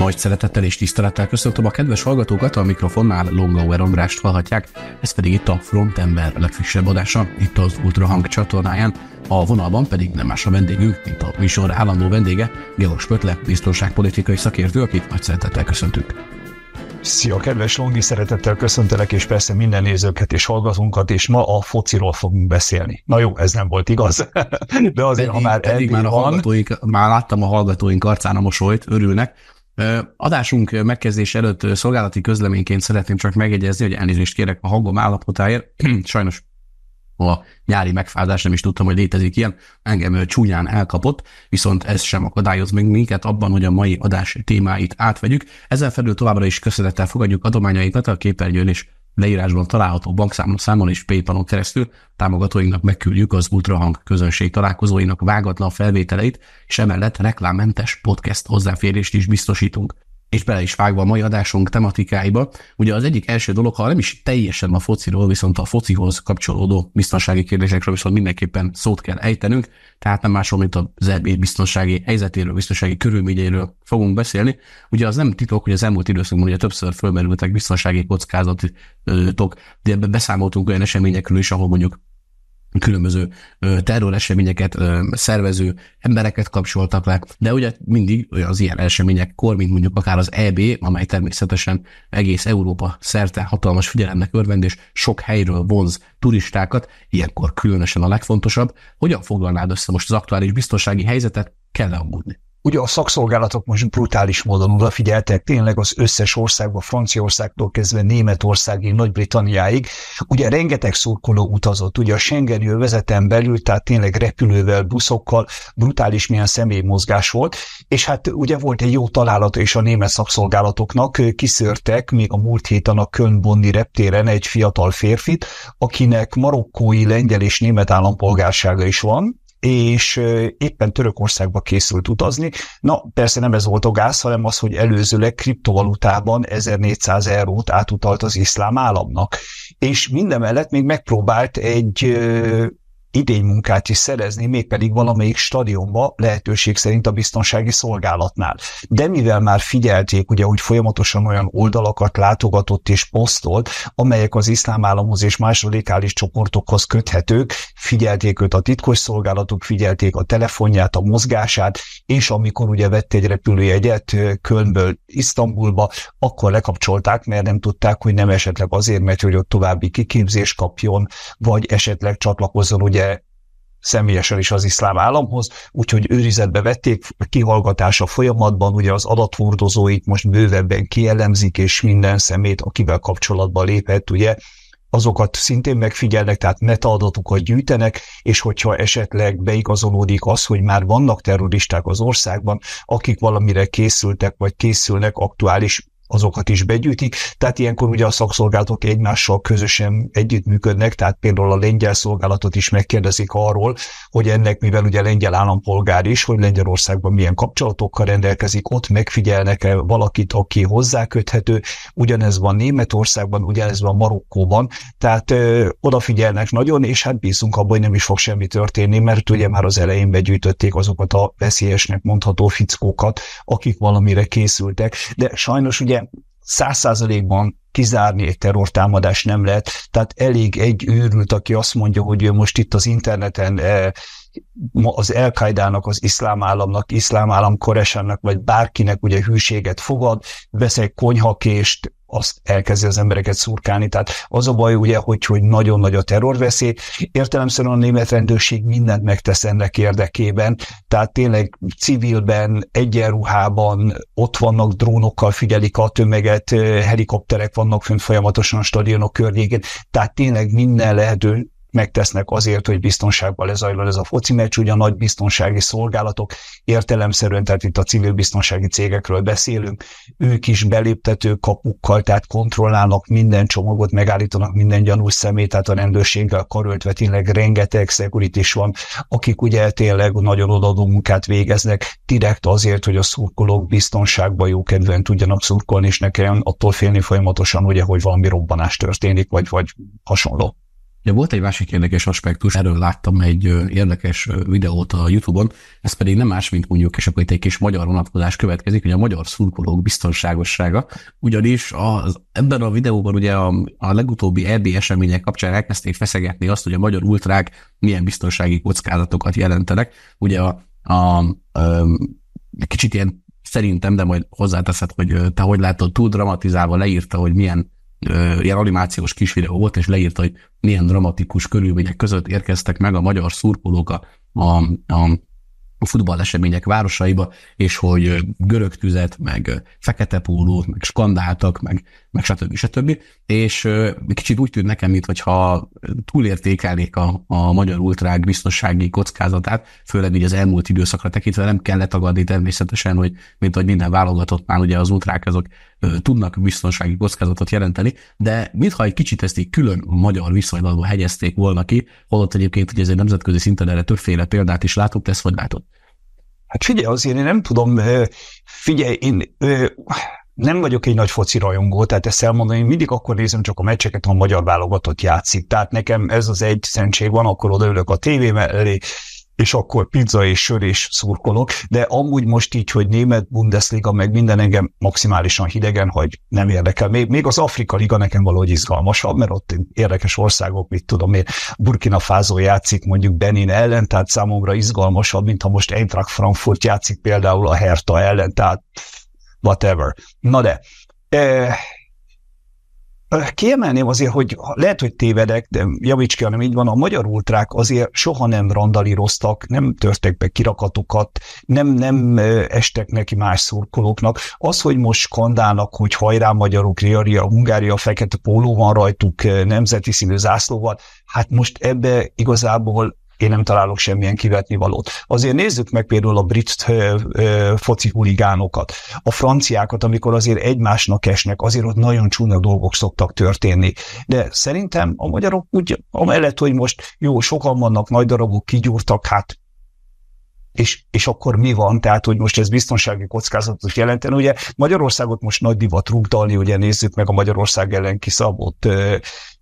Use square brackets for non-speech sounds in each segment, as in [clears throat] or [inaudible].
Nagy szeretettel és tisztelettel köszöntöm a kedves hallgatókat, a mikrofonnál Longauer Andrást hallhatják, ez pedig itt a Frontember legfrissebb adása, itt az Ultrahang csatornáján, a vonalban pedig nem más a vendégünk, mint a műsor állandó vendége, Georg Pötle, biztonságpolitikai szakértő, akit nagy szeretettel köszöntünk. Szia, kedves Longi, szeretettel köszöntelek, és persze minden nézőket és hallgatónkat, és ma a fociról fogunk beszélni. Na jó, ez nem volt igaz, [laughs] de azért, pedig, ha már pedig már a hallgatóink, van... már láttam a hallgatóink arcán a mosolyt, örülnek, Adásunk megkezdés előtt szolgálati közleményként szeretném csak megjegyezni, hogy elnézést kérek a hangom állapotáért. [clears throat] Sajnos a nyári megfázás, nem is tudtam, hogy létezik ilyen, engem csúnyán elkapott, viszont ez sem akadályoz meg minket abban, hogy a mai adás témáit átvegyük. Ezen felül továbbra is köszönettel fogadjuk adományaikat a képernyőn és leírásban található bankszámon és PayPalon keresztül támogatóinknak megküldjük az Ultrahang közönség találkozóinak vágatlan felvételeit, és emellett reklámmentes podcast hozzáférést is biztosítunk és bele is vágva a mai adásunk tematikáiba. Ugye az egyik első dolog, ha nem is teljesen a fociról, viszont a focihoz kapcsolódó biztonsági kérdésekről viszont mindenképpen szót kell ejtenünk, tehát nem másról, mint a EB biztonsági helyzetéről, biztonsági körülményeiről fogunk beszélni. Ugye az nem titok, hogy az elmúlt időszakban ugye többször fölmerültek biztonsági kockázatok, de ebben beszámoltunk olyan eseményekről is, ahol mondjuk különböző terroreseményeket szervező embereket kapcsoltak le, de ugye mindig az ilyen eseményekkor, mint mondjuk akár az EB, amely természetesen egész Európa szerte hatalmas figyelemnek örvend, és sok helyről vonz turistákat, ilyenkor különösen a legfontosabb, hogyan foglalnád össze most az aktuális biztonsági helyzetet, kell-e aggódni? Ugye a szakszolgálatok most brutális módon odafigyeltek tényleg az összes országba, Franciaországtól kezdve Németországig, Nagy-Britanniáig. Ugye rengeteg szurkoló utazott, ugye a Schengeni övezeten belül, tehát tényleg repülővel, buszokkal brutális milyen személymozgás volt, és hát ugye volt egy jó találat és a német szakszolgálatoknak, kiszörtek még a múlt héten a Köln-Bonni reptéren egy fiatal férfit, akinek marokkói, lengyel és német állampolgársága is van, és éppen Törökországba készült utazni. Na, persze nem ez volt a gáz, hanem az, hogy előzőleg kriptovalutában 1400 eurót átutalt az iszlám államnak. És mindemellett még megpróbált egy idény munkát is szerezni, mégpedig valamelyik stadionba, lehetőség szerint a biztonsági szolgálatnál. De mivel már figyelték, ugye, hogy folyamatosan olyan oldalakat látogatott és posztolt, amelyek az iszlám államhoz és más radikális csoportokhoz köthetők, figyelték őt a titkos szolgálatok, figyelték a telefonját, a mozgását, és amikor ugye vett egy repülőjegyet Kölnből Isztambulba, akkor lekapcsolták, mert nem tudták, hogy nem esetleg azért mert hogy ott további kiképzés kapjon, vagy esetleg csatlakozzon ugye személyesen is az iszlám államhoz, úgyhogy őrizetbe vették, kihallgatása folyamatban, ugye az adathordozóit most bővebben kielemzik, és minden szemét, akivel kapcsolatba lépett, ugye azokat szintén megfigyelnek, tehát metaadatokat gyűjtenek, és hogyha esetleg beigazolódik az, hogy már vannak terroristák az országban, akik valamire készültek vagy készülnek aktuális azokat is begyűjtik. Tehát ilyenkor ugye a szakszolgálatok egymással közösen együttműködnek, tehát például a lengyel szolgálatot is megkérdezik arról, hogy ennek, mivel ugye lengyel állampolgár is, hogy Lengyelországban milyen kapcsolatokkal rendelkezik, ott megfigyelnek-e valakit, aki hozzáköthető. Ugyanez van Németországban, ugyanez van Marokkóban, tehát ö, odafigyelnek nagyon, és hát bízunk abban, hogy nem is fog semmi történni, mert ugye már az elején begyűjtötték azokat a veszélyesnek mondható fickókat, akik valamire készültek. De sajnos ugye száz százalékban kizárni egy terrortámadást nem lehet. Tehát elég egy őrült, aki azt mondja, hogy ő most itt az interneten eh, az al az iszlám államnak, iszlám állam koresának, vagy bárkinek ugye hűséget fogad, vesz egy konyhakést, azt elkezdi az embereket szurkálni. Tehát az a baj ugye, hogy, hogy nagyon nagy a terrorveszély. Értelemszerűen a német rendőrség mindent megtesz ennek érdekében, tehát tényleg civilben, egyenruhában ott vannak drónokkal, figyelik a tömeget, eh, helikopterek vannak fönn folyamatosan a stadionok környékén, tehát tényleg minden lehető megtesznek azért, hogy biztonságban lezajlon ez a foci meccs, ugye a nagy biztonsági szolgálatok értelemszerűen, tehát itt a civil biztonsági cégekről beszélünk, ők is beléptető kapukkal, tehát kontrollálnak minden csomagot, megállítanak minden gyanús szemét, tehát a rendőrséggel karöltve tényleg rengeteg is van, akik ugye tényleg nagyon odaadó munkát végeznek, direkt azért, hogy a szurkolók biztonságban jókedvűen tudjanak szurkolni, és ne kelljen attól félni folyamatosan, ugye, hogy valami robbanás történik, vagy, vagy hasonló. De volt egy másik érdekes aspektus, erről láttam egy érdekes videót a Youtube-on, ez pedig nem más, mint mondjuk, és akkor itt egy kis magyar vonatkozás következik, hogy a magyar szurkolók biztonságossága, ugyanis az, ebben a videóban ugye a, a legutóbbi EB események kapcsán elkezdték feszegetni azt, hogy a magyar ultrák milyen biztonsági kockázatokat jelentenek. Ugye a, a, a kicsit ilyen szerintem, de majd hozzáteszed, hogy te hogy látod, túl dramatizálva leírta, hogy milyen ilyen animációs kis videó volt, és leírta, hogy milyen dramatikus körülmények között érkeztek meg a magyar szurkolók a, a, a a futballesemények városaiba, és hogy görög tüzet, meg fekete pólót, meg skandáltak, meg meg stb. stb. És kicsit úgy tűnt nekem, mintha túlértékelnék a, a magyar ultrák biztonsági kockázatát, főleg így az elmúlt időszakra tekintve nem kell letagadni természetesen, hogy mint hogy minden már ugye az ultrák azok tudnak biztonsági kockázatot jelenteni, de mintha egy kicsit ezt így külön magyar viszonylatban hegyezték volna ki, holott egyébként ugye ez egy nemzetközi szinten erre többféle példát is látok, de ezt látod? Hát figyelj, azért én nem tudom, figyelj, én nem vagyok egy nagy foci rajongó, tehát ezt elmondom, én mindig akkor nézem csak a meccseket, ha a magyar válogatott játszik. Tehát nekem ez az egy szentség van, akkor odaülök a tévé mellé, és akkor pizza és sör és szurkolok, de amúgy most így, hogy német Bundesliga meg minden engem maximálisan hidegen, hogy nem érdekel. Még, még az Afrika Liga nekem valahogy izgalmasabb, mert ott érdekes országok, mit tudom én, Burkina Faso játszik mondjuk Benin ellen, tehát számomra izgalmasabb, mint ha most Eintracht Frankfurt játszik például a Hertha ellen, tehát whatever. Na de, eh, Kiemelném azért, hogy lehet, hogy tévedek, de javíts ki, hanem így van, a magyar ultrák azért soha nem randalíroztak, nem törtek be kirakatokat, nem, nem estek neki más szurkolóknak. Az, hogy most skandálnak, hogy hajrá magyarok, Riaria, Hungária, fekete póló van rajtuk, nemzeti színű zászlóval, hát most ebbe igazából én nem találok semmilyen kivetni valót. Azért nézzük meg például a brit foci huligánokat, a franciákat, amikor azért egymásnak esnek, azért ott nagyon csúnya dolgok szoktak történni. De szerintem a magyarok úgy, amellett, hogy most jó, sokan vannak, nagy darabok kigyúrtak, hát és, és akkor mi van? Tehát, hogy most ez biztonsági kockázatot jelenten. Ugye Magyarországot most nagy divat rúgdalni, ugye nézzük meg a Magyarország ellen kiszabott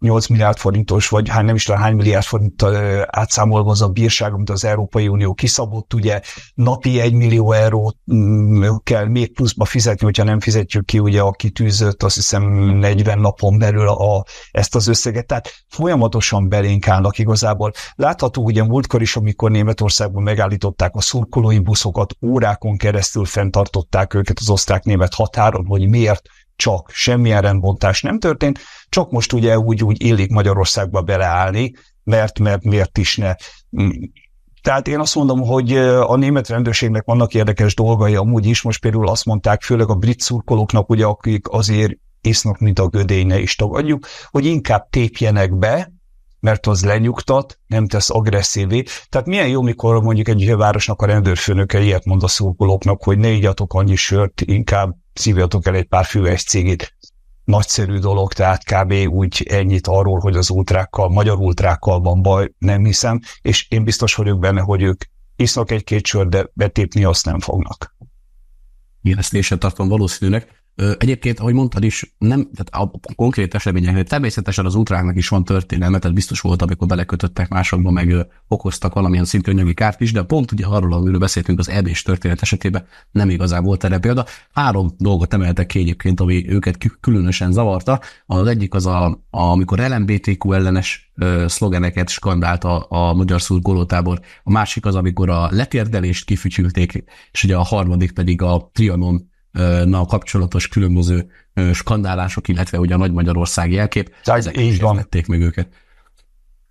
8 milliárd forintos, vagy hány nem is tudom hány milliárd forint átszámolva az a bírság, amit az Európai Unió kiszabott, ugye napi 1 millió eurót mm, kell még pluszba fizetni, hogyha nem fizetjük ki ugye a kitűzött, azt hiszem 40 napon belül a, a, ezt az összeget. Tehát folyamatosan belénk állnak igazából. Látható ugye múltkor is, amikor Németországban megállították a szurkolói buszokat, órákon keresztül fenntartották őket az osztrák-német határon, hogy miért csak, semmilyen rendbontás nem történt, csak most ugye úgy, úgy illik Magyarországba beleállni, mert, mert miért is ne. Mm. Tehát én azt mondom, hogy a német rendőrségnek vannak érdekes dolgai amúgy is, most például azt mondták, főleg a brit szurkolóknak, ugye, akik azért isznak, mint a ne is tagadjuk, hogy inkább tépjenek be, mert az lenyugtat, nem tesz agresszívé. Tehát milyen jó, mikor mondjuk egy városnak a rendőrfőnöke ilyet mond a szókolóknak, hogy ne igyatok annyi sört, inkább szívjatok el egy pár füves cégét. Nagyszerű dolog, tehát kb. úgy ennyit arról, hogy az ultrákkal, magyar ultrákkal van baj, nem hiszem, és én biztos vagyok benne, hogy ők isznak egy-két sört, de betépni azt nem fognak. Én ezt én sem tartom valószínűnek. Egyébként, ahogy mondtad is, nem, tehát a konkrét eseményeknél természetesen az ultráknak is van történelme, tehát biztos volt, amikor belekötöttek másokba, meg okoztak valamilyen szintű anyagi kárt is, de pont ugye arról, amiről beszéltünk az ebés történet esetében, nem igazán volt erre példa. Három dolgot emeltek ki egyébként, ami őket különösen zavarta. Az egyik az, a, a amikor LMBTQ ellenes szlogeneket skandált a, a magyar szurkolótábor, a másik az, amikor a letérdelést kifütyülték, és ugye a harmadik pedig a Trianon na kapcsolatos különböző skandálások, illetve ugye a Nagy Magyarország jelkép, Tehát ezek így van. meg őket.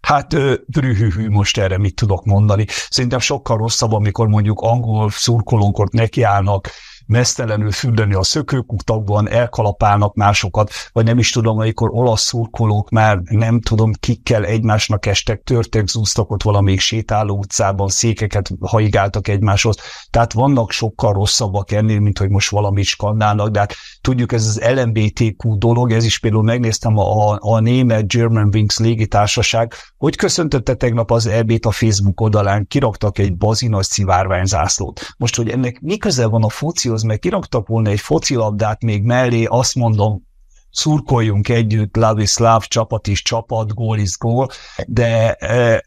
Hát drühühű most erre mit tudok mondani. Szerintem sokkal rosszabb, amikor mondjuk angol szurkolónkort nekiállnak mesztelenül fürdeni a szökőkutakban, elkalapálnak másokat, vagy nem is tudom, amikor olasz szurkolók már nem tudom kikkel egymásnak estek, törtek, zúztak ott valamelyik sétáló utcában, székeket haigáltak egymáshoz. Tehát vannak sokkal rosszabbak ennél, mint hogy most valamit skandálnak, de hát tudjuk, ez az LMBTQ dolog, ez is például megnéztem a, a, a német German Wings légitársaság, hogy köszöntötte tegnap az EB-t a Facebook oldalán, kiraktak egy bazinas szivárványzászlót. Most, hogy ennek mi köze van a foci az meg kiraktak volna egy focilabdát még mellé, azt mondom, szurkoljunk együtt, Lavislav csapat is csapat, gól is gól, de eh,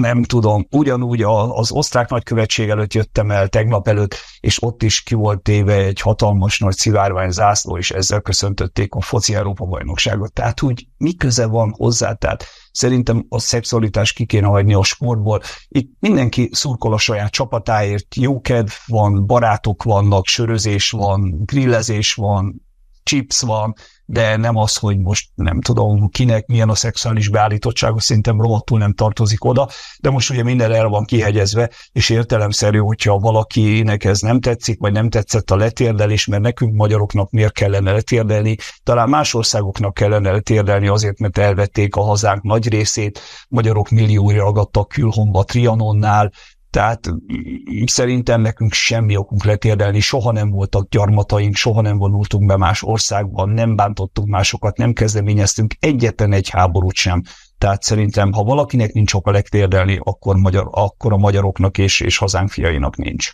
nem tudom, ugyanúgy az osztrák nagykövetség előtt jöttem el tegnap előtt, és ott is ki volt téve egy hatalmas nagy szivárvány zászló, és ezzel köszöntötték a foci Európa bajnokságot. Tehát úgy mi köze van hozzá? Tehát szerintem a szexualitás ki kéne hagyni a sportból. Itt mindenki szurkol a saját csapatáért, jókedv van, barátok vannak, sörözés van, grillezés van, chips van, de nem az, hogy most nem tudom kinek milyen a szexuális beállítottsága, szerintem rohadtul nem tartozik oda, de most ugye minden el van kihegyezve, és értelemszerű, hogyha valakinek ez nem tetszik, vagy nem tetszett a letérdelés, mert nekünk magyaroknak miért kellene letérdelni, talán más országoknak kellene letérdelni azért, mert elvették a hazánk nagy részét, magyarok milliói ragadtak külhomba Trianonnál, tehát mm, szerintem nekünk semmi okunk letérdelni, soha nem voltak gyarmataink, soha nem vonultunk be más országban, nem bántottuk másokat, nem kezdeményeztünk egyetlen egy háborút sem. Tehát szerintem, ha valakinek nincs oka letérdelni, akkor, magyar, akkor a magyaroknak és, és hazánk fiainak nincs.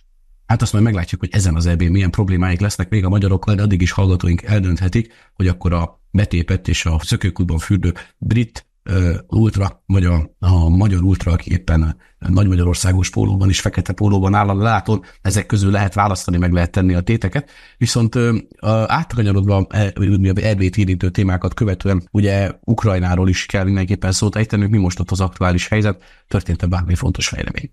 Hát azt majd meglátjuk, hogy ezen az ebén milyen problémáik lesznek még a magyarokkal, de addig is hallgatóink eldönthetik, hogy akkor a betépett és a szökőkútban fürdő brit ultra, vagy a, a magyar ultra, aki éppen Nagy-Magyarországos pólóban és fekete pólóban áll a látón, ezek közül lehet választani, meg lehet tenni a téteket. Viszont átkanyarodva EB-t érintő témákat követően, ugye Ukrajnáról is kell mindenképpen szót ejtenünk, mi most ott az aktuális helyzet, történt-e bármi fontos fejlemény?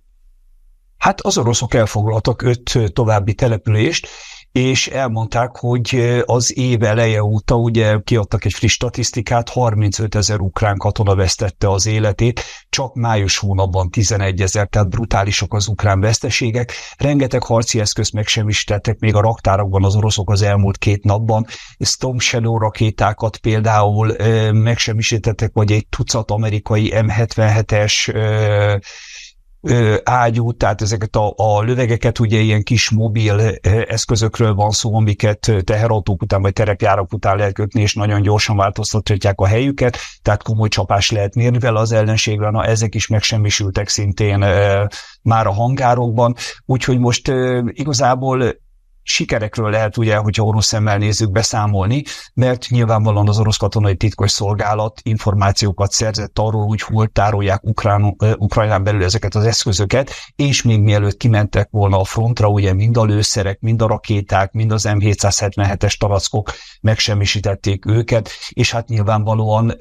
Hát az oroszok elfoglaltak öt további települést, és elmondták, hogy az év eleje óta ugye kiadtak egy friss statisztikát, 35 ezer ukrán katona vesztette az életét, csak május hónapban 11 ezer, tehát brutálisak az ukrán veszteségek. Rengeteg harci eszközt megsemmisítettek még a raktárakban az oroszok az elmúlt két napban. Storm Shadow rakétákat például megsemmisítettek, vagy egy tucat amerikai M77-es ágyú, tehát ezeket a, a lövegeket, ugye ilyen kis mobil eszközökről van szó, amiket teherautók után vagy terepjárok után lehet kötni, és nagyon gyorsan változtatják a helyüket, tehát komoly csapás lehet mérni vele az ellenségre, na ezek is megsemmisültek szintén már a hangárokban, úgyhogy most igazából sikerekről lehet ugye, hogyha orosz szemmel nézzük, beszámolni, mert nyilvánvalóan az orosz katonai titkos szolgálat információkat szerzett arról, hogy hol tárolják Ukrán, Ukrajnán belül ezeket az eszközöket, és még mielőtt kimentek volna a frontra, ugye mind a lőszerek, mind a rakéták, mind az M777-es tarackok megsemmisítették őket, és hát nyilvánvalóan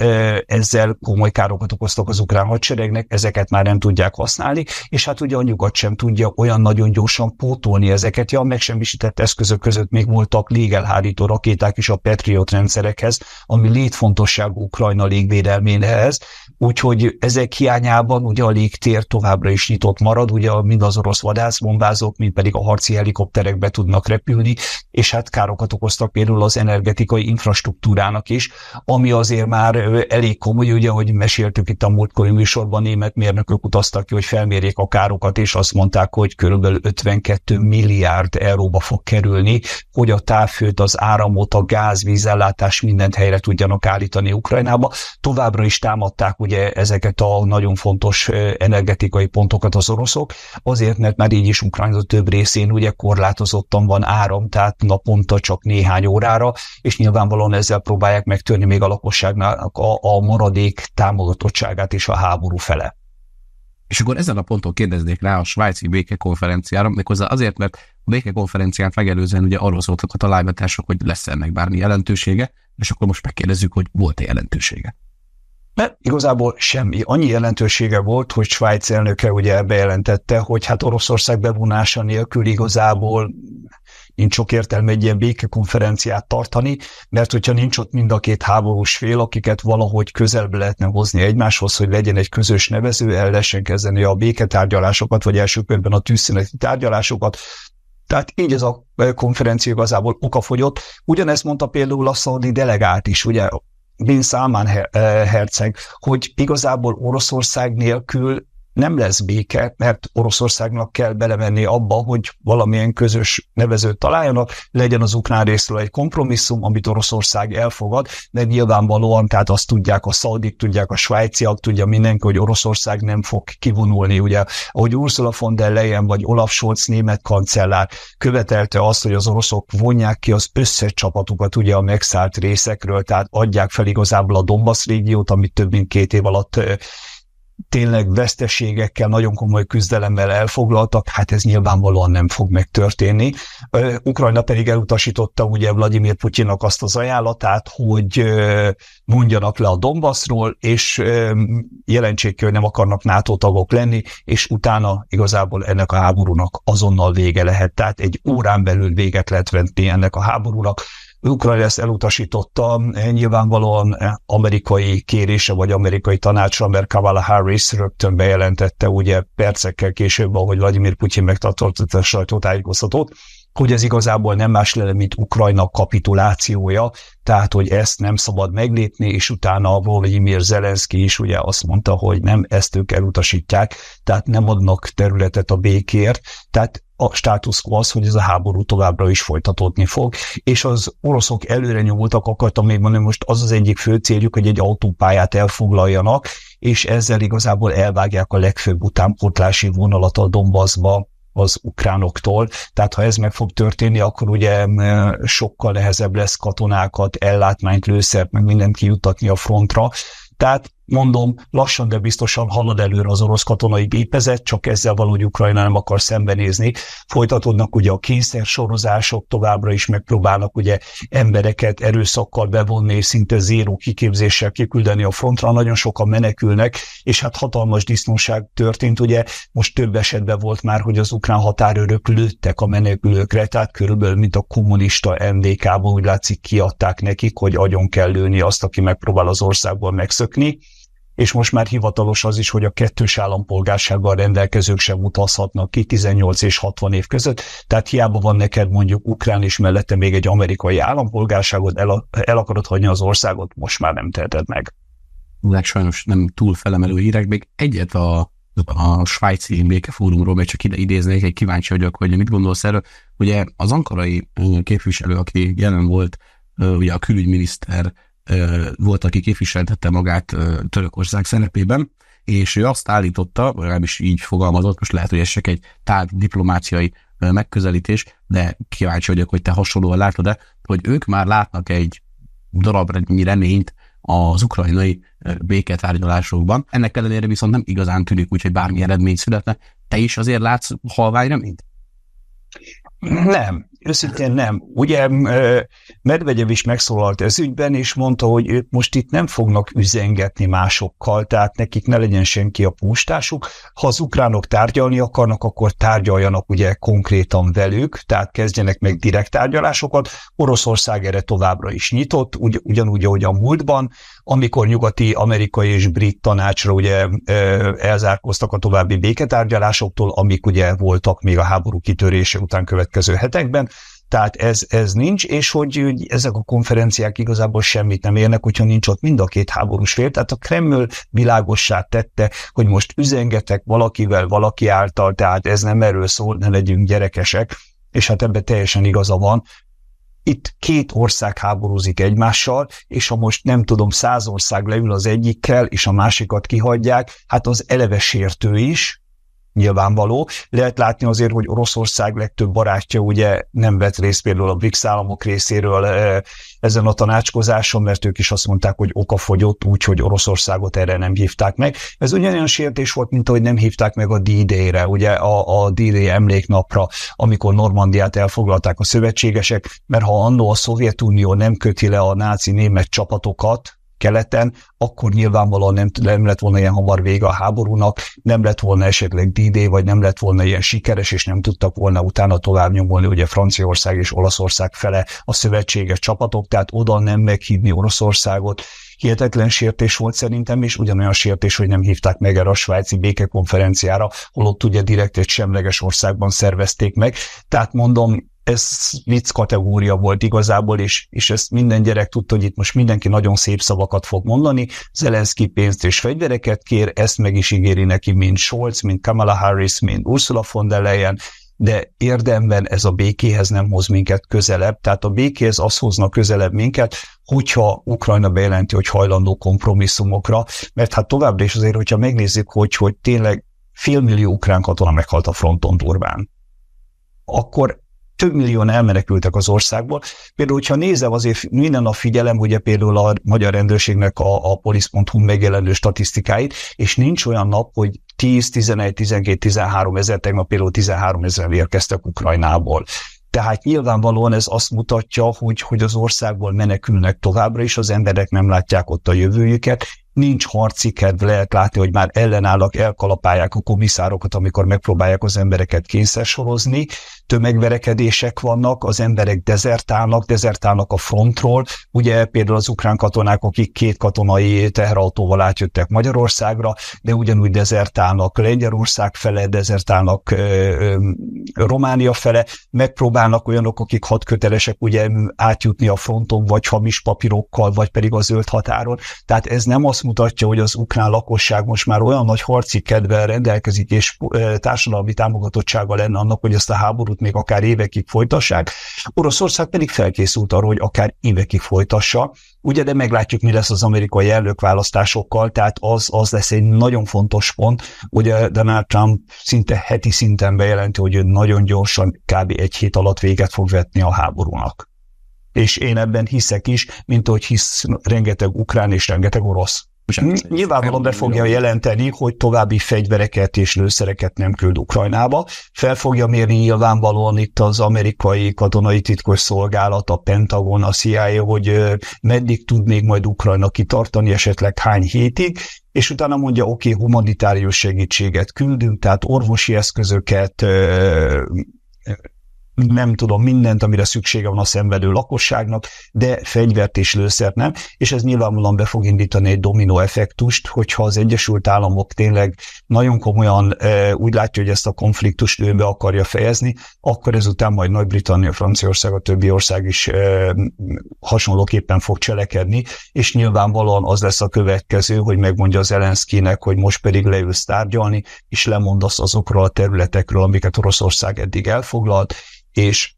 ezzel komoly károkat okoztak az ukrán hadseregnek, ezeket már nem tudják használni, és hát ugye a nyugat sem tudja olyan nagyon gyorsan pótolni ezeket, ja, megsemmisített említett eszközök között még voltak légelhárító rakéták is a Patriot rendszerekhez, ami létfontosságú Ukrajna légvédelméhez, úgyhogy ezek hiányában ugye a légtér továbbra is nyitott marad, ugye mind az orosz vadászbombázók, mind pedig a harci helikopterek be tudnak repülni, és hát károkat okoztak például az energetikai infrastruktúrának is, ami azért már elég komoly, ugye, hogy meséltük itt a múltkori műsorban, német mérnökök utaztak ki, hogy felmérjék a károkat, és azt mondták, hogy körülbelül 52 milliárd euróba fog fog kerülni, hogy a távfőt, az áramot, a gáz, vízellátás mindent helyre tudjanak állítani Ukrajnába. Továbbra is támadták ugye ezeket a nagyon fontos energetikai pontokat az oroszok, azért, mert már így is Ukrajna több részén ugye korlátozottan van áram, tehát naponta csak néhány órára, és nyilvánvalóan ezzel próbálják megtörni még a lakosságnak a, a maradék támogatottságát is a háború fele. És akkor ezen a ponton kérdeznék rá a svájci békekonferenciára, méghozzá azért, mert konferenciát megelőzően ugye arról szóltak a találgatások, hogy lesz ennek bármi jelentősége, és akkor most megkérdezzük, hogy volt-e jelentősége. Mert igazából semmi. Annyi jelentősége volt, hogy Svájc elnöke ugye bejelentette, hogy hát Oroszország bevonása nélkül igazából nincs sok értelme egy ilyen békekonferenciát tartani, mert hogyha nincs ott mind a két háborús fél, akiket valahogy közelbe lehetne hozni egymáshoz, hogy legyen egy közös nevező, el lehessen kezdeni a béketárgyalásokat, vagy első körben a tűzszüneti tárgyalásokat, tehát így ez a konferencia igazából okafogyott. Ugyanezt mondta például a szaudi delegált is, ugye Bin Salman herceg, hogy igazából Oroszország nélkül nem lesz béke, mert Oroszországnak kell belemenni abba, hogy valamilyen közös nevezőt találjanak, legyen az ukrán részről egy kompromisszum, amit Oroszország elfogad, de nyilvánvalóan, tehát azt tudják a szaudik, tudják a svájciak, tudja mindenki, hogy Oroszország nem fog kivonulni. Ugye, ahogy Ursula von der Leyen vagy Olaf Scholz német kancellár követelte azt, hogy az oroszok vonják ki az összes csapatukat ugye a megszállt részekről, tehát adják fel igazából a Donbass régiót, amit több mint két év alatt tényleg veszteségekkel, nagyon komoly küzdelemmel elfoglaltak, hát ez nyilvánvalóan nem fog megtörténni. Ukrajna pedig elutasította ugye Vladimir Putyinak azt az ajánlatát, hogy mondjanak le a Donbassról, és jelentsék ki, hogy nem akarnak NATO tagok lenni, és utána igazából ennek a háborúnak azonnal vége lehet. Tehát egy órán belül véget lehet venni ennek a háborúnak. Ukrajna ezt elutasította, eh, nyilvánvalóan eh, amerikai kérése vagy amerikai tanácsra, mert Kavala Harris rögtön bejelentette ugye percekkel később, ahogy Vladimir Putyin megtartott a sajtótájékoztatót, hogy ez igazából nem más lenne, mint Ukrajna kapitulációja, tehát, hogy ezt nem szabad meglépni, és utána Volodymyr Zelenszky is ugye azt mondta, hogy nem, ezt ők elutasítják, tehát nem adnak területet a békért, tehát a státusz az, hogy ez a háború továbbra is folytatódni fog, és az oroszok előre nyomultak, akartam még mondani, most az az egyik fő céljuk, hogy egy autópályát elfoglaljanak, és ezzel igazából elvágják a legfőbb utánpótlási vonalat a Dombaszba, az ukránoktól. Tehát ha ez meg fog történni, akkor ugye sokkal nehezebb lesz katonákat, ellátmányt, lőszert, meg mindent kijutatni a frontra. Tehát Mondom, lassan, de biztosan halad előre az orosz katonai gépezet, csak ezzel valahogy Ukrajna nem akar szembenézni. Folytatódnak ugye a kényszer sorozások, továbbra is megpróbálnak ugye embereket erőszakkal bevonni, és szinte zéró kiképzéssel kiküldeni a frontra. Nagyon sokan menekülnek, és hát hatalmas disznóság történt. Ugye most több esetben volt már, hogy az ukrán határőrök lőttek a menekülőkre, tehát körülbelül, mint a kommunista MDK-ban úgy látszik kiadták nekik, hogy agyon kell lőni azt, aki megpróbál az országból megszökni és most már hivatalos az is, hogy a kettős állampolgársággal rendelkezők sem utazhatnak ki 18 és 60 év között, tehát hiába van neked mondjuk ukrán és mellette még egy amerikai állampolgárságot, el, el akarod hagyni az országot, most már nem teheted meg. Ezek sajnos nem túl felemelő hírek, még egyet a a svájci békefórumról, mert csak ide idéznék, egy kíváncsi vagyok, hogy mit gondolsz erről. Ugye az ankarai képviselő, aki jelen volt, ugye a külügyminiszter volt, aki képviseltette magát Törökország szerepében, és ő azt állította, legalábbis így fogalmazott, most lehet, hogy ez csak egy tág diplomáciai megközelítés, de kíváncsi vagyok, hogy te hasonlóan látod-e, hogy ők már látnak egy darabnyi reményt az ukrajnai béketárgyalásokban. Ennek ellenére viszont nem igazán tűnik úgy, hogy bármi eredmény születne. Te is azért látsz halvány reményt? Nem. Őszintén nem. Ugye Medvegyev is megszólalt ez ügyben, és mondta, hogy ők most itt nem fognak üzengetni másokkal, tehát nekik ne legyen senki a pústásuk. Ha az ukránok tárgyalni akarnak, akkor tárgyaljanak ugye konkrétan velük, tehát kezdjenek meg direkt tárgyalásokat. Oroszország erre továbbra is nyitott, ugy, ugyanúgy, ahogy a múltban amikor nyugati, amerikai és brit tanácsra ugye elzárkoztak a további béketárgyalásoktól, amik ugye voltak még a háború kitörése után következő hetekben, tehát ez, ez nincs, és hogy, hogy ezek a konferenciák igazából semmit nem érnek, hogyha nincs ott mind a két háborús fél. Tehát a Kreml világossá tette, hogy most üzengetek valakivel, valaki által, tehát ez nem erről szól, ne legyünk gyerekesek, és hát ebben teljesen igaza van, itt két ország háborúzik egymással, és ha most nem tudom, száz ország leül az egyikkel, és a másikat kihagyják, hát az eleve sértő is, nyilvánvaló. Lehet látni azért, hogy Oroszország legtöbb barátja ugye nem vett részt például a BRICS államok részéről ezen a tanácskozáson, mert ők is azt mondták, hogy oka fogyott, úgyhogy Oroszországot erre nem hívták meg. Ez ugyanolyan sértés volt, mint ahogy nem hívták meg a D-Day-re, ugye a, a D-Day emléknapra, amikor Normandiát elfoglalták a szövetségesek, mert ha annó a Szovjetunió nem köti le a náci német csapatokat, keleten, akkor nyilvánvalóan nem, nem lett volna ilyen hamar vége a háborúnak, nem lett volna esetleg dd vagy nem lett volna ilyen sikeres, és nem tudtak volna utána tovább nyomolni ugye Franciaország és Olaszország fele a szövetséges csapatok, tehát oda nem meghívni Oroszországot, hihetetlen sértés volt szerintem, és ugyanolyan sértés, hogy nem hívták meg erre a svájci békekonferenciára, holott ugye direkt egy semleges országban szervezték meg. Tehát mondom, ez vicc kategória volt igazából, és, és ezt minden gyerek tudta, hogy itt most mindenki nagyon szép szavakat fog mondani. Zelenszky pénzt és fegyvereket kér, ezt meg is ígéri neki, mint Scholz, mint Kamala Harris, mint Ursula von der Leyen, de érdemben ez a békéhez nem hoz minket közelebb, tehát a békéhez az hozna közelebb minket, hogyha Ukrajna bejelenti, hogy hajlandó kompromisszumokra, mert hát továbbra is azért, hogyha megnézzük, hogy, hogy tényleg félmillió ukrán katona meghalt a fronton durván, akkor több millióan elmenekültek az országból. Például, hogyha nézem, azért minden a figyelem, ugye például a magyar rendőrségnek a, a polisz.hu megjelenő statisztikáit, és nincs olyan nap, hogy 10, 11, 12, 13 ezer, tegnap például 13 ezer érkeztek Ukrajnából. Tehát nyilvánvalóan ez azt mutatja, hogy, hogy az országból menekülnek továbbra is, az emberek nem látják ott a jövőjüket, Nincs harci kedv, lehet látni, hogy már ellenállak, elkalapálják a komiszárokat, amikor megpróbálják az embereket kényszersorozni. Tömegverekedések vannak, az emberek dezertálnak, dezertálnak a frontról. Ugye például az ukrán katonák, akik két katonai teherautóval átjöttek Magyarországra, de ugyanúgy dezertálnak Lengyelország fele, dezertálnak Románia fele, megpróbálnak olyanok, akik hadkötelesek ugye átjutni a fronton, vagy hamis papírokkal, vagy pedig a zöld határon. Tehát ez nem az azt mutatja, hogy az ukrán lakosság most már olyan nagy harci kedvel rendelkezik, és eh, társadalmi támogatottsága lenne annak, hogy ezt a háborút még akár évekig folytassák. Oroszország pedig felkészült arra, hogy akár évekig folytassa. Ugye, de meglátjuk, mi lesz az amerikai elnökválasztásokkal, tehát az, az lesz egy nagyon fontos pont. Ugye Donald Trump szinte heti szinten bejelenti, hogy nagyon gyorsan, kb. egy hét alatt véget fog vetni a háborúnak és én ebben hiszek is, mint ahogy hisz rengeteg ukrán és rengeteg orosz. Nyilvánvalóan be fogja jelenteni, hogy további fegyvereket és lőszereket nem küld Ukrajnába. Fel fogja mérni nyilvánvalóan itt az amerikai katonai titkos szolgálat, a Pentagon, a CIA, hogy meddig tud még majd Ukrajna kitartani, esetleg hány hétig, és utána mondja, oké, okay, humanitárius segítséget küldünk, tehát orvosi eszközöket, nem tudom, mindent, amire szüksége van a szenvedő lakosságnak, de fegyvert és lőszert nem, és ez nyilvánvalóan be fog indítani egy dominó effektust, hogyha az Egyesült Államok tényleg nagyon komolyan e, úgy látja, hogy ezt a konfliktust ő be akarja fejezni, akkor ezután majd Nagy-Britannia, Franciaország, a többi ország is e, hasonlóképpen fog cselekedni, és nyilvánvalóan az lesz a következő, hogy megmondja az Elenszkinek, hogy most pedig leülsz tárgyalni, és lemondasz azokról a területekről, amiket Oroszország eddig elfoglalt, és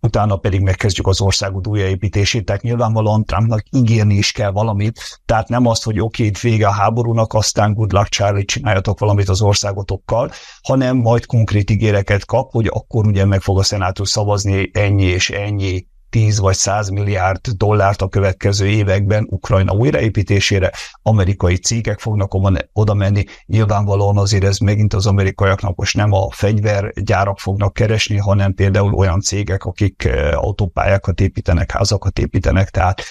utána pedig megkezdjük az országút újjáépítését, tehát nyilvánvalóan Trumpnak ígérni is kell valamit, tehát nem azt, hogy oké, itt vége a háborúnak, aztán good luck Charlie, csináljatok valamit az országotokkal, hanem majd konkrét ígéreket kap, hogy akkor ugye meg fog a szenátus szavazni ennyi és ennyi 10 vagy 100 milliárd dollárt a következő években Ukrajna újraépítésére, amerikai cégek fognak oda menni, nyilvánvalóan azért ez megint az amerikaiaknak most nem a fegyvergyárak fognak keresni, hanem például olyan cégek, akik eh, autópályákat építenek, házakat építenek, tehát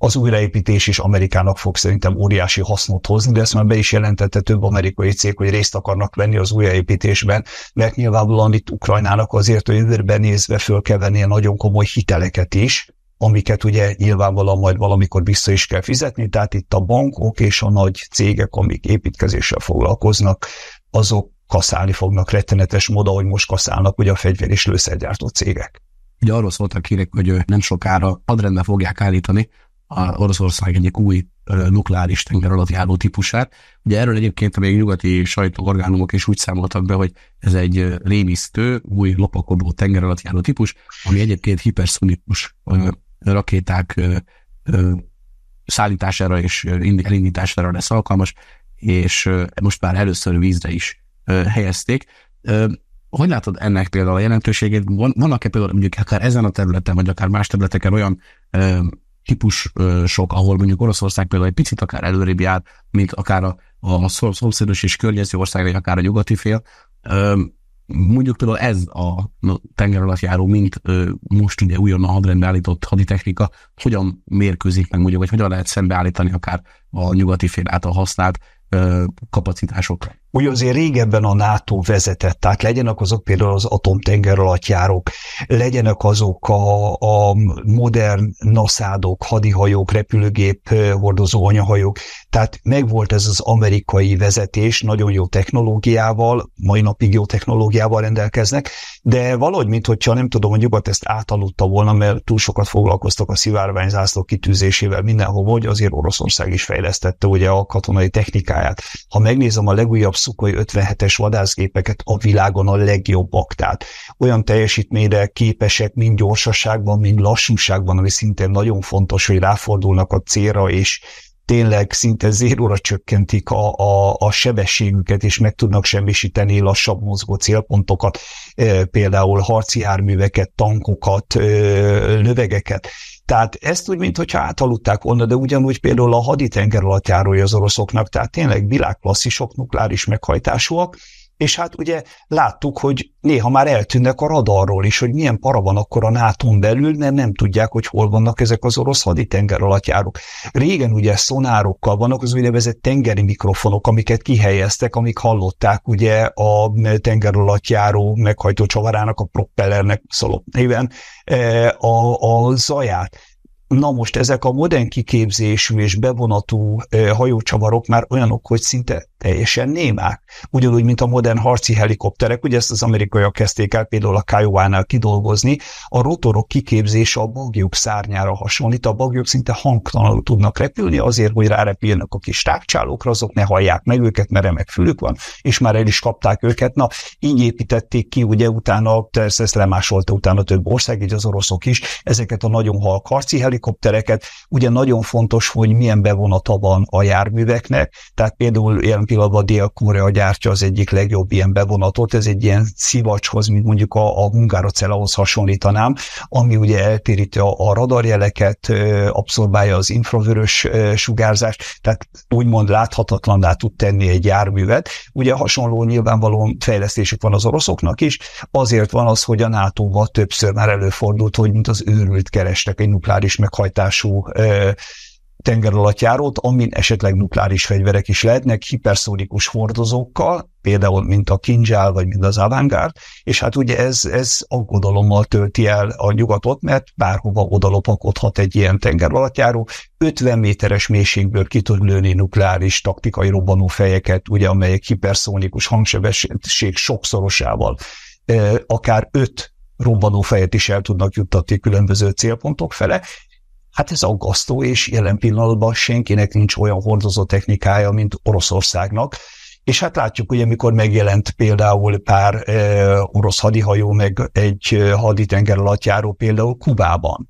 az újraépítés is Amerikának fog szerintem óriási hasznot hozni, de ezt már be is jelentette több amerikai cég, hogy részt akarnak venni az újraépítésben, mert nyilvánvalóan itt Ukrajnának azért a jövőben nézve föl kell venni nagyon komoly hiteleket is, amiket ugye nyilvánvalóan majd valamikor vissza is kell fizetni, tehát itt a bankok és a nagy cégek, amik építkezéssel foglalkoznak, azok kaszálni fognak rettenetes módon, hogy most kaszálnak ugye a fegyver és lőszergyártó cégek. Ugye arról szóltak hírek, hogy nem sokára adrendben fogják állítani a Oroszország egyik új nukleáris tenger alatt járó típusát. Ugye erről egyébként a még nyugati sajtóorgánumok is úgy számoltak be, hogy ez egy rémisztő, új lopakodó tenger alatt járó típus, ami egyébként hiperszonikus rakéták szállítására és elindítására lesz alkalmas, és most már először vízre is helyezték. Hogy látod ennek például a jelentőségét? Vannak-e például mondjuk akár ezen a területen, vagy akár más területeken olyan típus sok, ahol mondjuk Oroszország például egy picit akár előrébb jár, mint akár a, a szomszédos és környező ország, vagy akár a nyugati fél. Mondjuk például ez a tenger alatt járó, mint most ugye újonnan hadrendbe állított haditechnika, hogyan mérkőzik meg mondjuk, vagy hogyan lehet szembeállítani akár a nyugati fél által használt kapacitásokra. Ugye azért régebben a NATO vezetett, tehát legyenek azok például az atomtenger alattjárók, legyenek azok a, a modern naszádok, hadihajók, repülőgép, hordozó anyahajók, tehát megvolt ez az amerikai vezetés, nagyon jó technológiával, mai napig jó technológiával rendelkeznek, de valahogy, mint hogyha nem tudom, hogy nyugat ezt átaludta volna, mert túl sokat foglalkoztak a szivárványzászlók kitűzésével mindenhol, hogy azért Oroszország is fejlesztette ugye a katonai technikát, technikáját. Ha megnézem a legújabb Sukhoi 57-es vadászgépeket, a világon a legjobbak. Tehát olyan teljesítményre képesek, mind gyorsaságban, mind lassúságban, ami szintén nagyon fontos, hogy ráfordulnak a célra, és tényleg szinte zéróra csökkentik a, a, a sebességüket, és meg tudnak semmisíteni lassabb mozgó célpontokat, e, például harci járműveket, tankokat, e, eh, lövegeket. Tehát ezt úgy, mintha átaludták volna, de ugyanúgy például a haditenger alatt járója az oroszoknak, tehát tényleg világklasszisok, nukleáris meghajtásúak, és hát ugye láttuk, hogy néha már eltűnnek a radarról is, hogy milyen para van akkor a nato belül, mert nem tudják, hogy hol vannak ezek az orosz haditenger alattjárók. Régen ugye szonárokkal vannak az úgynevezett tengeri mikrofonok, amiket kihelyeztek, amik hallották ugye a tenger alattjáró meghajtó csavarának, a propellernek szóló néven e, a, a zaját. Na most ezek a modern kiképzésű és bevonatú e, hajócsavarok már olyanok, hogy szinte teljesen némák. Ugyanúgy, mint a modern harci helikopterek, ugye ezt az amerikaiak kezdték el például a Kiowa-nál kidolgozni, a rotorok kiképzése a bagyok szárnyára hasonlít, a bagyok szinte hangtalanul tudnak repülni, azért, hogy rárepüljenek a kis távcsálókra, azok ne hallják meg őket, mert remek fülük van, és már el is kapták őket. Na, így építették ki, ugye utána, persze ezt lemásolta utána több ország, így az oroszok is, ezeket a nagyon halk harci helikoptereket. Ugye nagyon fontos, hogy milyen bevonata van a járműveknek, tehát például ilyen pillanatban a Dél-Korea gyártja az egyik legjobb ilyen bevonatot, ez egy ilyen szivacshoz, mint mondjuk a, a Hungárocellahoz hasonlítanám, ami ugye eltéríti a, a radarjeleket, abszorbálja az infravörös sugárzást, tehát úgymond láthatatlanná tud tenni egy járművet. Ugye hasonló nyilvánvalóan fejlesztésük van az oroszoknak is, azért van az, hogy a nato többször már előfordult, hogy mint az őrült kerestek egy nukleáris meghajtású tenger alatt járót, amin esetleg nukleáris fegyverek is lehetnek, hiperszónikus hordozókkal, például mint a Kinjal, vagy mint az Avangard, és hát ugye ez, ez aggodalommal tölti el a nyugatot, mert bárhova odalopakodhat egy ilyen tenger alatt járó, 50 méteres mélységből ki tud lőni nukleáris taktikai robbanófejeket, ugye, amelyek hiperszónikus hangsebesség sokszorosával eh, akár öt robbanófejet is el tudnak juttatni különböző célpontok fele, Hát ez aggasztó, és jelen pillanatban senkinek nincs olyan hordozó technikája, mint Oroszországnak, és hát látjuk, hogy amikor megjelent például pár e, orosz hadihajó, meg egy eh, alatt járó például Kubában,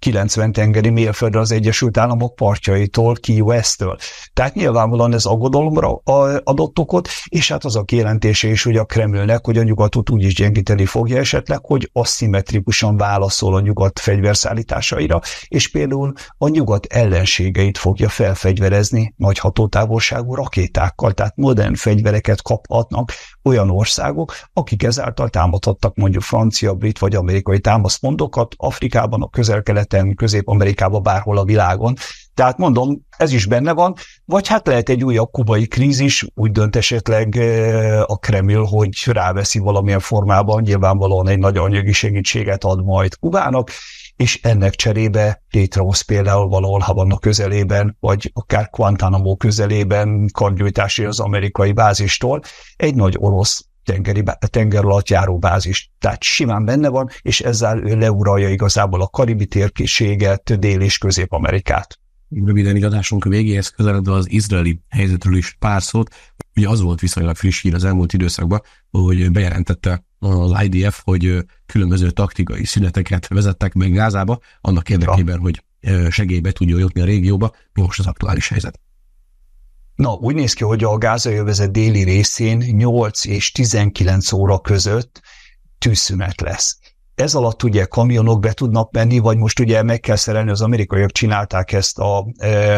90 tengeri mérföldre az Egyesült Államok partjaitól, Key West-től. Tehát nyilvánvalóan ez aggodalomra adott okot, és hát az a kijelentése is hogy a Kremlnek, hogy a nyugatot úgy is gyengíteni fogja esetleg, hogy aszimmetrikusan válaszol a nyugat fegyverszállításaira, és például a nyugat ellenségeit fogja felfegyverezni nagy hatótávolságú rakétákkal, tehát modern fegyvereket kaphatnak olyan országok, akik ezáltal támadhattak mondjuk francia, brit vagy amerikai támaszpontokat Afrikában, a közel keleten, közép Amerikába bárhol a világon. Tehát mondom, ez is benne van, vagy hát lehet egy újabb kubai krízis, úgy dönt esetleg eh, a Kreml, hogy ráveszi valamilyen formában, nyilvánvalóan egy nagy anyagi segítséget ad majd Kubának, és ennek cserébe létrehoz például valahol Havanna közelében, vagy akár Guantanamo közelében kardgyújtási az amerikai bázistól egy nagy orosz tengeri, tenger alatt járó bázis. Tehát simán benne van, és ezzel ő leuralja igazából a karibi térkészséget, Dél- és Közép-Amerikát. Röviden igazásunk végéhez közeledve az izraeli helyzetről is pár szót. Ugye az volt viszonylag friss hír az elmúlt időszakban, hogy bejelentette az IDF, hogy különböző taktikai szüneteket vezettek meg Gázába, annak érdekében, ja. hogy segélybe tudjon jutni a régióba. Mi most az aktuális helyzet? Na, úgy néz ki, hogy a jövezet déli részén 8 és 19 óra között tűzszünet lesz. Ez alatt ugye kamionok be tudnak menni, vagy most ugye meg kell szerelni, az amerikaiak csinálták ezt a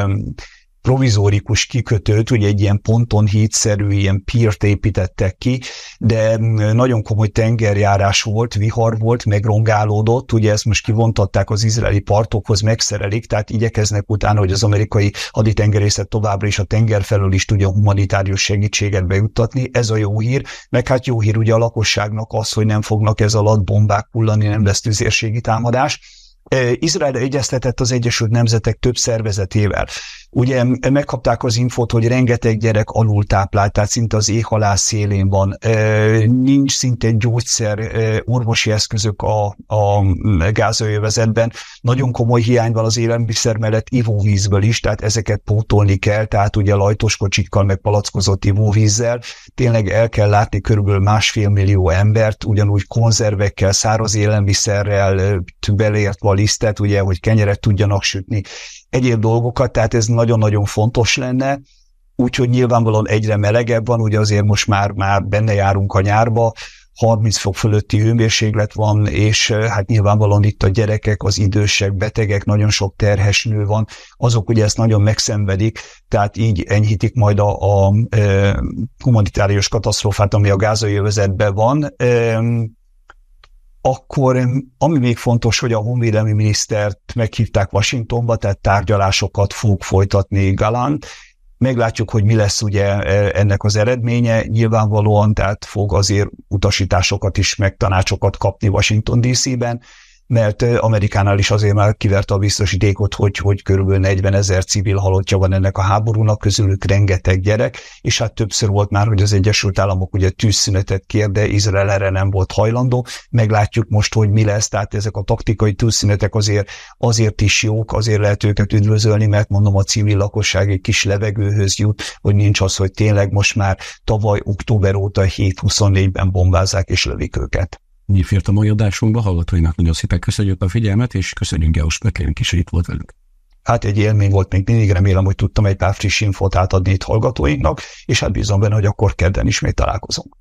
um, provizórikus kikötőt, ugye egy ilyen ponton pontonhídszerű, ilyen pírt építettek ki, de mm, nagyon komoly tengerjárás volt, vihar volt, megrongálódott, ugye ezt most kivontatták az izraeli partokhoz, megszerelik, tehát igyekeznek utána, hogy az amerikai haditengerészet továbbra is a tenger felől is tudja humanitárius segítséget bejuttatni, ez a jó hír, meg hát jó hír ugye a lakosságnak az, hogy nem fognak ez alatt bombák hullani, nem lesz tüzérségi támadás, Izrael egyeztetett az Egyesült Nemzetek több szervezetével. Ugye megkapták az infót, hogy rengeteg gyerek alultáplált, tehát szinte az éhhalás szélén van. Nincs szinte gyógyszer, orvosi eszközök a, a gázajövezetben. Nagyon komoly hiány van az élelmiszer mellett ivóvízből is, tehát ezeket pótolni kell, tehát ugye lajtos kocsikkal meg palackozott ivóvízzel. Tényleg el kell látni körülbelül másfél millió embert, ugyanúgy konzervekkel, száraz élelmiszerrel, belért valami lisztet, ugye, hogy kenyeret tudjanak sütni, egyéb dolgokat, tehát ez nagyon-nagyon fontos lenne, úgyhogy nyilvánvalóan egyre melegebb van, ugye azért most már, már benne járunk a nyárba, 30 fok fölötti hőmérséklet van, és hát nyilvánvalóan itt a gyerekek, az idősek, betegek, nagyon sok terhes nő van, azok ugye ezt nagyon megszenvedik, tehát így enyhítik majd a, a, a humanitárius katasztrófát, ami a gázai övezetben van akkor ami még fontos, hogy a honvédelmi minisztert meghívták Washingtonba, tehát tárgyalásokat fog folytatni Galant, Meglátjuk, hogy mi lesz ugye e, ennek az eredménye. Nyilvánvalóan tehát fog azért utasításokat is, meg tanácsokat kapni Washington DC-ben mert Amerikánál is azért már kiverte a biztosítékot, hogy, hogy körülbelül 40 ezer civil halottja van ennek a háborúnak, közülük rengeteg gyerek, és hát többször volt már, hogy az Egyesült Államok ugye tűzszünetet kér, de Izrael erre nem volt hajlandó. Meglátjuk most, hogy mi lesz, tehát ezek a taktikai tűzszünetek azért, azért is jók, azért lehet őket üdvözölni, mert mondom, a civil lakosság egy kis levegőhöz jut, hogy nincs az, hogy tényleg most már tavaly október óta 7-24-ben bombázák és lövik őket fért a mai adásunkba. Hallgatóinak nagyon szépen köszönjük a figyelmet, és köszönjük Geus Pöklénk is, hogy itt volt velünk. Hát egy élmény volt még mindig, remélem, hogy tudtam egy pár friss infót átadni itt hallgatóinknak, és hát bízom benne, hogy akkor kedden ismét találkozunk.